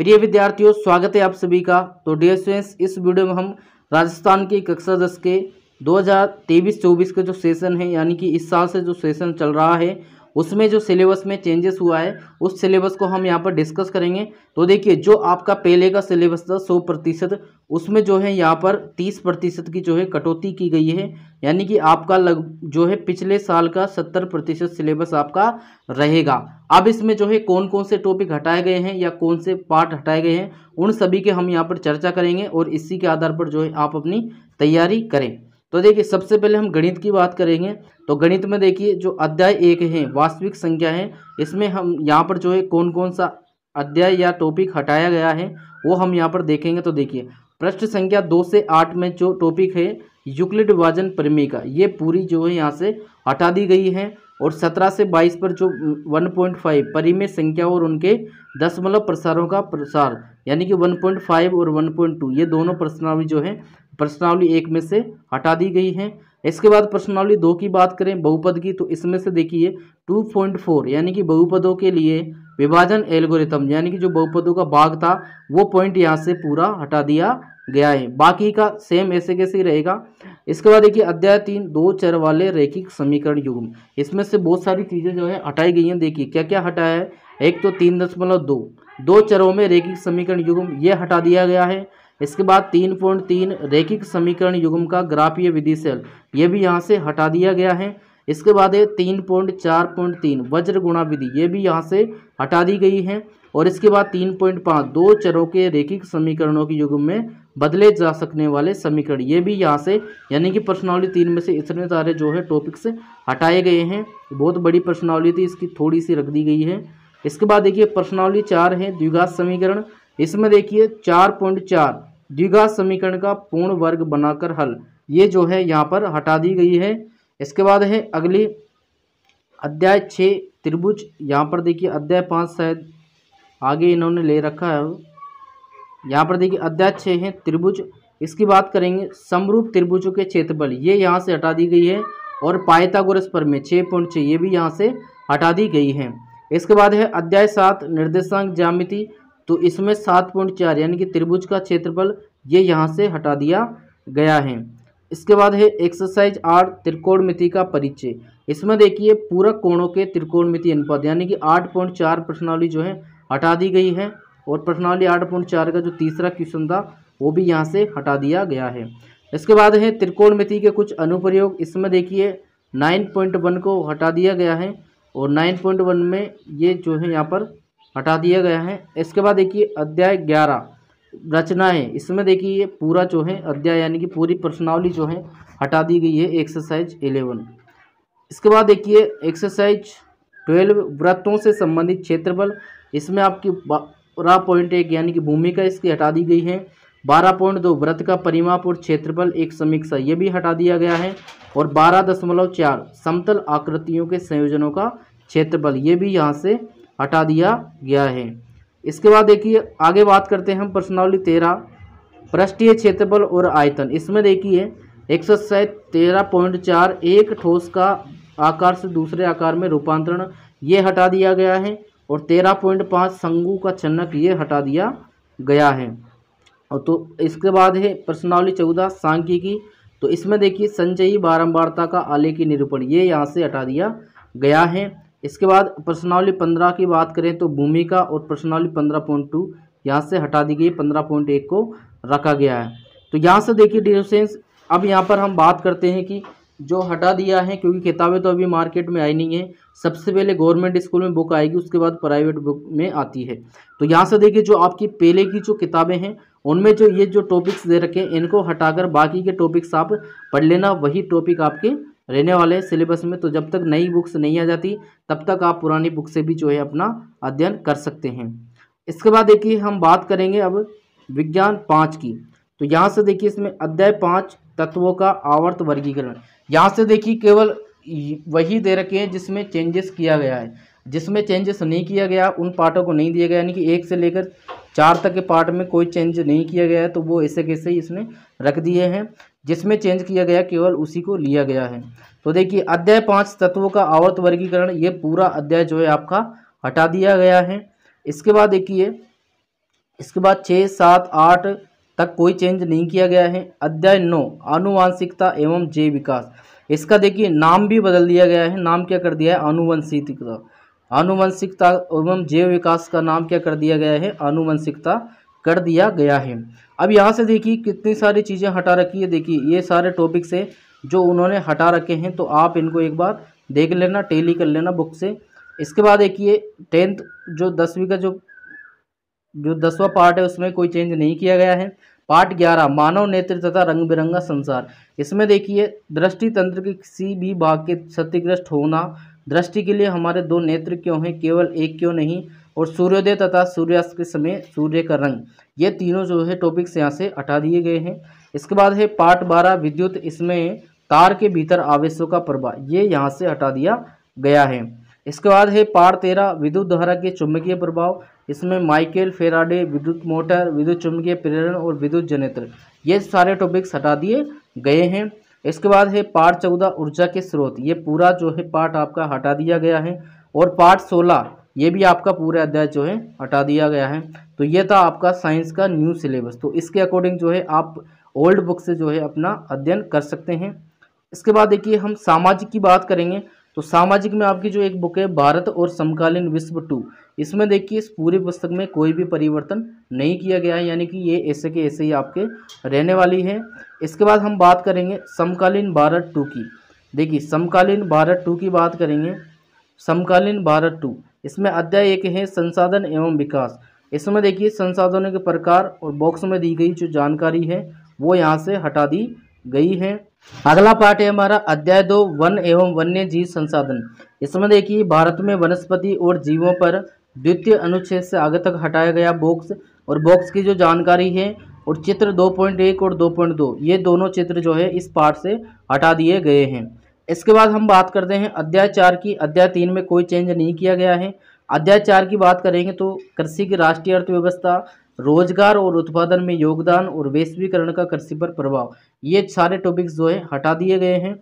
प्रिय विद्यार्थियों स्वागत है आप सभी का तो डी एस इस वीडियो में हम राजस्थान की कक्षा दस के 2023-24 का जो सेशन है यानी कि इस साल से जो सेशन चल रहा है उसमें जो सिलेबस में चेंजेस हुआ है उस सिलेबस को हम यहाँ पर डिस्कस करेंगे तो देखिए जो आपका पहले का सिलेबस था सौ प्रतिशत उसमें जो है यहाँ पर तीस प्रतिशत की जो है कटौती की गई है यानी कि आपका लग जो है पिछले साल का सत्तर प्रतिशत सिलेबस आपका रहेगा अब इसमें जो है कौन कौन से टॉपिक हटाए गए हैं या कौन से पार्ट हटाए गए हैं उन सभी के हम यहाँ पर चर्चा करेंगे और इसी के आधार पर जो है आप अपनी तैयारी करें तो देखिए सबसे पहले हम गणित की बात करेंगे तो गणित में देखिए जो अध्याय एक है वास्तविक संख्या है इसमें हम यहाँ पर जो है कौन कौन सा अध्याय या टॉपिक हटाया गया है वो हम यहाँ पर देखेंगे तो देखिए पृष्ठ संख्या दो से आठ में जो टॉपिक है यूक्लिड वाजन प्रमेय ये पूरी जो है यहाँ से हटा दी गई है और सत्रह से बाईस पर जो वन पॉइंट फाइव परिमेय संख्या और उनके दशमलव प्रसारों का प्रसार यानी कि 1.5 और 1.2 ये दोनों प्रश्नावली जो है प्रश्नावली एक में से हटा दी गई है इसके बाद प्रश्नावली दो की बात करें बहुपद की तो इसमें से देखिए 2.4 यानी कि बहुपदों के लिए विभाजन एल्गोरिथम यानी कि जो बहुपदों का भाग था वो पॉइंट यहाँ से पूरा हटा दिया गया है बाकी का सेम ऐसे कैसे ही रहेगा इसके बाद देखिए अध्याय तीन दो चर वाले रैखिक समीकरण युग्म इसमें से बहुत सारी चीज़ें जो है हटाई गई हैं देखिए क्या क्या हटाया है एक तो तीन दशमलव दो दो चरों में रेखिक समीकरण युग्म ये हटा दिया गया है इसके बाद तीन पॉइंट तीन रेखिक समीकरण युग्म का ग्राफीय विधि सेल ये भी यहाँ से हटा दिया गया है इसके बाद है तीन पॉइंट चार पॉइंट तीन वज्र गुणा विधि ये भी यहाँ से हटा दी गई है और इसके बाद तीन पॉइंट पाँच दो चरों के रेखिक समीकरणों के युग में बदले जा सकने वाले समीकरण ये भी यहाँ से यानी कि प्रश्नावली तीन में से इतने सारे जो है टॉपिक्स हटाए गए हैं बहुत बड़ी प्रश्नावली थी इसकी थोड़ी सी रख दी गई है इसके बाद देखिए प्रश्नावली चार है द्विघात समीकरण इसमें देखिए चार पॉइंट चार द्विघात समीकरण का पूर्ण वर्ग बनाकर हल ये जो है यहाँ पर हटा दी गई है इसके बाद है अगली अध्याय छः त्रिभुज यहाँ पर देखिए अध्याय पाँच शायद आगे इन्होंने ले रखा है यहाँ पर देखिए अध्याय छः है त्रिभुज इसकी बात करेंगे समरूप त्रिभुजों के क्षेत्रफल ये यहाँ से हटा दी गई है और पायतागोरस पर में छः पॉइंट छः ये भी यहाँ से हटा दी गई है इसके बाद है अध्याय सात निर्देशांक ज्यामिति तो इसमें सात पॉइंट चार यानी कि त्रिभुज का क्षेत्रफल ये यहाँ से हटा दिया गया है इसके बाद है एक्सरसाइज आठ त्रिकोण का परिचय इसमें देखिए पूरक कोणों के मिति अनुपात यानी कि आठ पॉइंट चार प्रश्नावली जो है हटा दी गई है और प्रश्नावली आठ पॉइंट चार का जो तीसरा क्वेश्चन था वो भी यहाँ से हटा दिया गया है इसके बाद है त्रिकोण के कुछ अनुप्रयोग इसमें देखिए नाइन पॉइंट वन को हटा दिया गया है और नाइन पॉइंट वन में ये जो है यहाँ पर हटा दिया गया है इसके बाद देखिए अध्याय ग्यारह रचना है इसमें देखिए ये पूरा जो है अध्याय यानी कि पूरी प्रश्नावली जो है हटा दी गई है एक्सरसाइज एलेवन इसके बाद देखिए एक्सरसाइज ट्वेल्व व्रतों से संबंधित क्षेत्रफल इसमें आपकी बारह पॉइंट एक यानी कि भूमिका इसकी हटा दी गई है बारह पॉइंट दो व्रत का परिमापुर क्षेत्रफल एक समीक्षा ये भी हटा दिया गया है और बारह दशमलव चार समतल आकृतियों के संयोजनों का क्षेत्रफल ये भी यहाँ से हटा दिया गया है इसके बाद देखिए आगे बात करते हैं हम प्रश्नावली तेरह पृष्ठीय क्षेत्रफल और आयतन इसमें देखिए एक सौ तेरह पॉइंट चार एक ठोस का आकार से दूसरे आकार में रूपांतरण ये हटा दिया गया है और तेरह पॉइंट पाँच संगू का चन्नक ये हटा दिया गया है और तो इसके बाद है प्रश्नावली चौदह सांख्यिकी तो इसमें देखिए संचयी बारंबारता का आले की निरूपण ये यहाँ से हटा दिया गया है इसके बाद प्रश्नावली पंद्रह की बात करें तो भूमिका और प्रश्नावली पंद्रह पॉइंट टू यहाँ से हटा दी गई पंद्रह पॉइंट एक को रखा गया है तो यहाँ से देखिए डियर अब यहाँ पर हम बात करते हैं कि जो हटा दिया है क्योंकि किताबें तो अभी मार्केट में आई नहीं है सबसे पहले गवर्नमेंट स्कूल में बुक आएगी उसके बाद प्राइवेट बुक में आती है तो यहाँ से देखिए जो आपकी पहले की जो किताबें हैं उनमें जो ये जो टॉपिक्स दे रखे हैं इनको हटाकर बाकी के टॉपिक्स आप पढ़ लेना वही टॉपिक आपके रहने वाले हैं सिलेबस में तो जब तक नई बुक्स नहीं आ जाती तब तक आप पुरानी बुक से भी जो है अपना अध्ययन कर सकते हैं इसके बाद देखिए हम बात करेंगे अब विज्ञान पाँच की तो यहाँ से देखिए इसमें अध्याय पाँच तत्वों का आवर्त वर्गीकरण यहाँ से देखिए केवल वही दे रखे हैं जिसमें चेंजेस किया गया है जिसमें चेंजेस नहीं किया गया उन पार्टों को नहीं दिया गया यानी कि एक से लेकर चार तक के पार्ट में कोई चेंज नहीं किया गया है तो वो ऐसे कैसे ही इसने रख दिए हैं जिसमें चेंज किया गया केवल उसी को लिया गया है तो देखिए अध्याय पाँच तत्वों का आवर्त वर्गीकरण ये पूरा अध्याय जो है आपका हटा दिया गया है इसके बाद देखिए इसके बाद छः सात आठ तक कोई चेंज नहीं किया गया है अध्याय नौ आनुवंशिकता एवं जय विकास इसका देखिए नाम भी बदल दिया गया है नाम क्या कर दिया है आनुवंशिकता आनुवंशिकता एवं जैव विकास का नाम क्या कर दिया गया है आनुवंशिकता कर दिया गया है अब यहाँ से देखिए कितनी सारी चीज़ें हटा रखी है देखिए ये सारे टॉपिक से जो उन्होंने हटा रखे हैं तो आप इनको एक बार देख लेना टेली कर लेना बुक से इसके बाद देखिए टेंथ जो दसवीं का जो जो दसवा पार्ट है उसमें कोई चेंज नहीं किया गया है पार्ट ग्यारह मानव नेत्र तथा रंग बिरंगा संसार इसमें देखिए दृष्टि तंत्र के किसी भी भाग के क्षतिग्रस्त होना दृष्टि के लिए हमारे दो नेत्र क्यों हैं केवल एक क्यों नहीं और सूर्योदय तथा सूर्यास्त के समय सूर्य का रंग ये तीनों जो है टॉपिक्स यहाँ से हटा दिए गए हैं इसके बाद है पार्ट बारह विद्युत इसमें तार के भीतर आवेशों का प्रभाव ये यहाँ से हटा दिया गया है इसके बाद है पार तेरह विद्युत धारा के चुंबकीय प्रभाव इसमें माइकेल फेराडे विद्युत मोटर विद्युत चुंबकीय प्रेरण और विद्युत जनित्र ये सारे टॉपिक्स हटा दिए गए हैं इसके बाद है पार्ट चौदह ऊर्जा के स्रोत ये पूरा जो है पार्ट आपका हटा दिया गया है और पार्ट सोलह ये भी आपका पूरा अध्याय जो है हटा दिया गया है तो ये था आपका साइंस का न्यू सिलेबस तो इसके अकॉर्डिंग जो है आप ओल्ड बुक से जो है अपना अध्ययन कर सकते हैं इसके बाद देखिए हम सामाजिक की बात करेंगे तो सामाजिक में आपकी जो एक बुक है भारत और समकालीन विश्व टू इसमें देखिए इस पूरी पुस्तक में कोई भी परिवर्तन नहीं किया गया है यानी कि ये ऐसे के ऐसे ही आपके रहने वाली है इसके बाद हम बात करेंगे समकालीन भारत टू की देखिए समकालीन भारत टू की बात करेंगे समकालीन भारत टू इसमें अध्याय एक है संसाधन एवं विकास इसमें देखिए संसाधनों के प्रकार और बॉक्स में दी गई जो जानकारी है वो यहाँ से हटा दी गई है अगला पाठ है हमारा अध्याय दो वन एवं वन्य जीव संसाधन इसमें देखिए भारत में वनस्पति और जीवों पर द्वितीय अनुच्छेद से आगे तक हटाया गया बॉक्स और बॉक्स की जो जानकारी है और चित्र 2.1 और 2.2 ये दोनों चित्र जो है इस पाठ से हटा दिए गए हैं इसके बाद हम बात करते हैं अध्याय चार की अध्याय तीन में कोई चेंज नहीं किया गया है अध्याय चार की बात करेंगे तो कृषि की राष्ट्रीय अर्थव्यवस्था रोजगार और उत्पादन में योगदान और वैश्वीकरण का कृषि पर प्रभाव ये सारे टॉपिक्स जो है हटा दिए गए हैं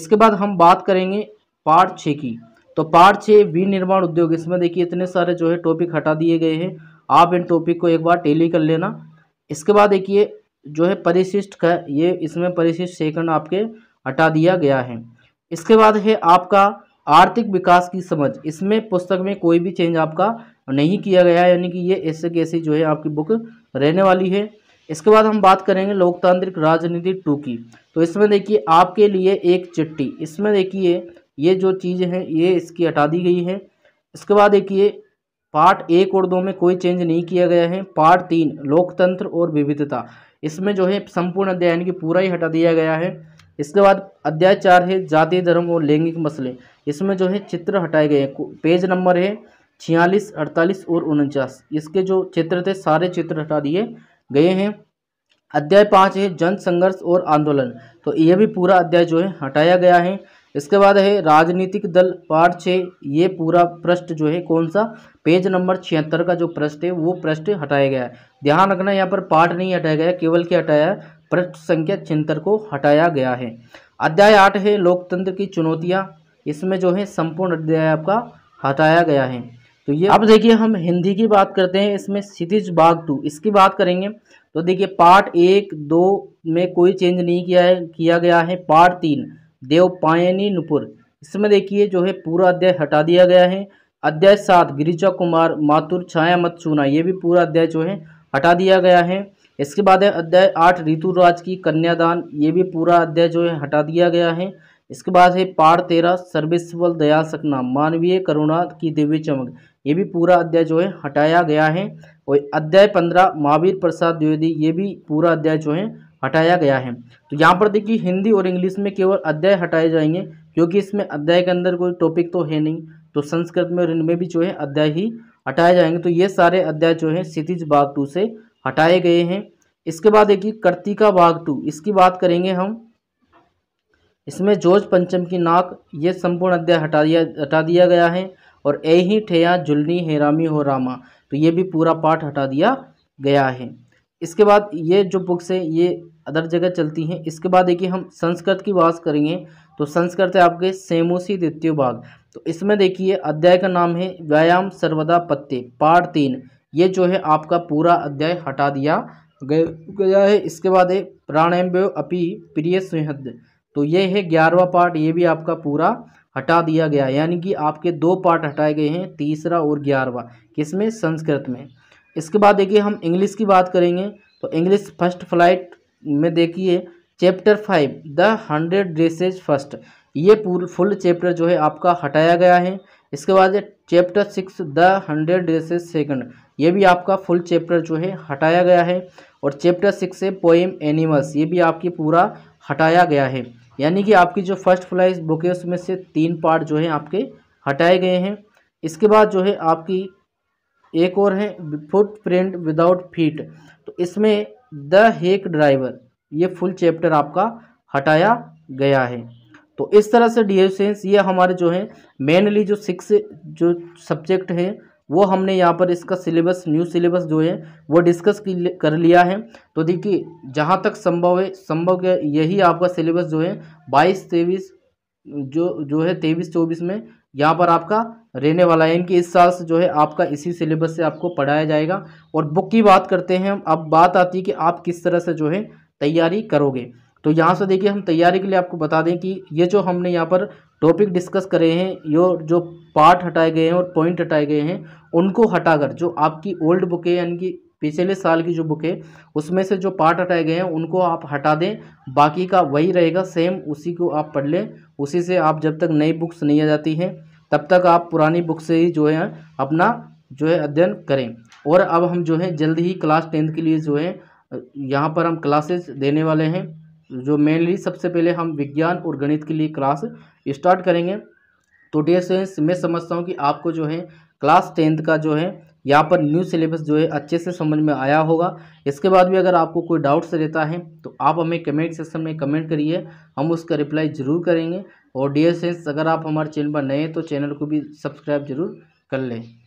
इसके बाद हम बात करेंगे पार्ट छः की तो पार्ट छः विनिर्माण उद्योग इसमें देखिए इतने सारे जो है टॉपिक हटा दिए गए हैं आप इन टॉपिक को एक बार टेली कर लेना इसके बाद देखिए जो है परिशिष्ट का ये इसमें परिशिष्ट सेकंड आपके हटा दिया गया है इसके बाद है आपका आर्थिक विकास की समझ इसमें पुस्तक में कोई भी चेंज आपका नहीं किया गया यानी कि ये ऐसे कैसे जो है आपकी बुक रहने वाली है इसके बाद हम बात करेंगे लोकतांत्रिक राजनीति टू की तो इसमें देखिए आपके लिए एक चिट्ठी इसमें देखिए ये जो चीज़ है ये इसकी हटा दी गई है इसके बाद देखिए पार्ट एक और दो में कोई चेंज नहीं किया गया है पार्ट तीन लोकतंत्र और विविधता इसमें जो है संपूर्ण अध्याय यानी कि पूरा ही हटा दिया गया है इसके बाद अध्याय चार है जाति धर्म और लैंगिक मसले इसमें जो है चित्र हटाए गए हैं पेज नंबर है छियालीस अड़तालीस और उनचास इसके जो चित्र थे सारे चित्र हटा दिए गए हैं अध्याय पाँच है जन संघर्ष और आंदोलन तो ये भी पूरा अध्याय जो है हटाया गया है इसके बाद है राजनीतिक दल पार्ट छः ये पूरा पृष्ठ जो है कौन सा पेज नंबर छिहत्तर का जो पृष्ठ है वो पृष्ठ हटाया गया है ध्यान रखना यहाँ पर पार्ट नहीं हटाया गया केवल क्या हटाया है पृष्ठ संख्या छिहत्तर को हटाया गया है अध्याय आठ है लोकतंत्र की चुनौतियाँ इसमें जो है संपूर्ण अध्याय आपका हटाया गया है तो ये अब देखिए हम हिंदी की बात करते हैं इसमें क्षितिज बाग टू इसकी बात करेंगे तो देखिए पार्ट एक दो में कोई चेंज नहीं किया है किया गया है पार्ट तीन देव पायनी नुपुर इसमें देखिए जो है पूरा अध्याय हटा दिया गया है अध्याय सात गिरिजा कुमार मातुर छाया मत चूना ये भी पूरा अध्याय जो है हटा दिया गया है इसके बाद है अध्याय आठ ऋतुराज की कन्यादान ये भी पूरा अध्याय जो है हटा दिया गया है इसके बाद है पार तेरह सर्विसवल दया सकना मानवीय करुणा की दिव्य चमक ये भी पूरा अध्याय जो है हटाया गया है और अध्याय पंद्रह महावीर प्रसाद द्विवेदी ये भी पूरा अध्याय जो है हटाया गया है तो यहाँ पर देखिए हिंदी और इंग्लिश में केवल अध्याय हटाए जाएंगे क्योंकि इसमें अध्याय के अंदर कोई टॉपिक तो है नहीं तो संस्कृत में और इनमें भी जो है अध्याय ही हटाए जाएंगे तो ये सारे अध्याय जो है क्षितिज भाग टू से हटाए गए हैं इसके बाद देखिए कर्तिका भाग टू इसकी बात करेंगे हम इसमें जोज पंचम की नाक ये संपूर्ण अध्याय हटा दिया हटा दिया गया है और ए ही ठेया जुलनी हेरामी हो रामा तो ये भी पूरा पाठ हटा दिया गया है इसके बाद ये जो बुक्स हैं ये अदर जगह चलती हैं इसके बाद देखिए हम संस्कृत की बात करेंगे तो संस्कृत है आपके सेमोसी द्वितीय भाग तो इसमें देखिए अध्याय का नाम है व्यायाम सर्वदा पत्ते पाठ तीन ये जो है आपका पूरा अध्याय हटा दिया गया है इसके बाद है प्राणायाम अपि प्रिय सुहद तो ये है ग्यारहवा पार्ट ये भी आपका पूरा हटा दिया गया यानी कि आपके दो पार्ट हटाए गए हैं तीसरा और ग्यारहवा किसमें संस्कृत में इसके बाद देखिए हम इंग्लिश की बात करेंगे तो इंग्लिश फर्स्ट फ्लाइट में देखिए chapter five the hundred dresses first ये पूल फुल चैप्टर जो है आपका हटाया गया है इसके बाद chapter six the hundred dresses second ये भी आपका फुल चैप्टर जो है हटाया गया है और चैप्टर सिक्स है पोएम एनिमल्स ये भी आपकी पूरा हटाया गया है यानी कि आपकी जो फर्स्ट फ्लाइज बुक है उसमें से तीन पार्ट जो है आपके हटाए गए हैं इसके बाद जो है आपकी एक और है फुट प्रिंट विदाउट फीट तो इसमें द हेक ड्राइवर ये फुल चैप्टर आपका हटाया गया है तो इस तरह से डी ये हमारे जो है मेनली जो सिक्स जो सब्जेक्ट हैं वो हमने यहाँ पर इसका सिलेबस न्यू सिलेबस जो है वो डिस्कस कर लिया है तो देखिए जहाँ तक संभव है संभव यही आपका सिलेबस जो है बाईस तेईस जो जो है तेईस चौबीस में यहाँ पर आपका रहने वाला है इनके इस साल से जो है आपका इसी सिलेबस से आपको पढ़ाया जाएगा और बुक की बात करते हैं हम अब बात आती है कि आप किस तरह से जो है तैयारी करोगे तो यहाँ से देखिए हम तैयारी के लिए आपको बता दें कि ये जो हमने यहाँ पर टॉपिक डिस्कस करे हैं यो जो पार्ट हटाए गए हैं और पॉइंट हटाए गए हैं उनको हटाकर जो आपकी ओल्ड बुक है यानी कि पिछले साल की जो बुक है उसमें से जो पार्ट हटाए गए हैं उनको आप हटा दें बाकी का वही रहेगा सेम उसी को आप पढ़ लें उसी से आप जब तक नई बुक्स नहीं आ जाती हैं तब तक आप पुरानी बुक से ही जो है अपना जो है अध्ययन करें और अब हम जो है जल्द ही क्लास टेंथ के लिए जो है यहाँ पर हम क्लासेस देने वाले हैं जो मेनली सबसे पहले हम विज्ञान और गणित के लिए क्लास स्टार्ट करेंगे तो डेयर स्टूडेंट्स मैं समझता हूँ कि आपको जो है क्लास टेंथ का जो है यहाँ पर न्यू सिलेबस जो है अच्छे से समझ में आया होगा इसके बाद भी अगर आपको कोई डाउट्स रहता है तो आप हमें कमेंट सेक्शन में कमेंट करिए हम उसका रिप्लाई ज़रूर करेंगे और डी अगर आप हमारे चैनल पर नए हैं तो चैनल को भी सब्सक्राइब जरूर कर लें